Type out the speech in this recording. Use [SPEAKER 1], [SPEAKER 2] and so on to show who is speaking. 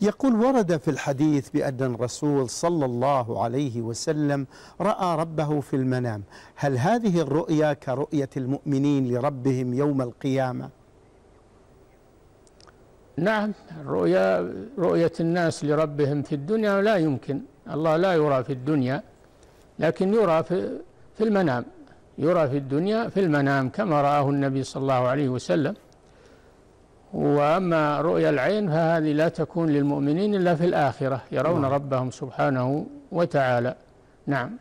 [SPEAKER 1] يقول ورد في
[SPEAKER 2] الحديث بأن الرسول صلى الله عليه وسلم رأى ربه في المنام هل هذه الرؤيا كرؤية المؤمنين لربهم يوم القيامة؟
[SPEAKER 3] نعم رؤيا رؤية الناس لربهم في الدنيا لا يمكن الله لا يرى في الدنيا لكن يرى في, في المنام يرى في الدنيا في المنام كما رآه النبي صلى الله عليه وسلم وأما رؤيا العين فهذه لا تكون للمؤمنين إلا في الآخرة يرون نعم. ربهم سبحانه وتعالى نعم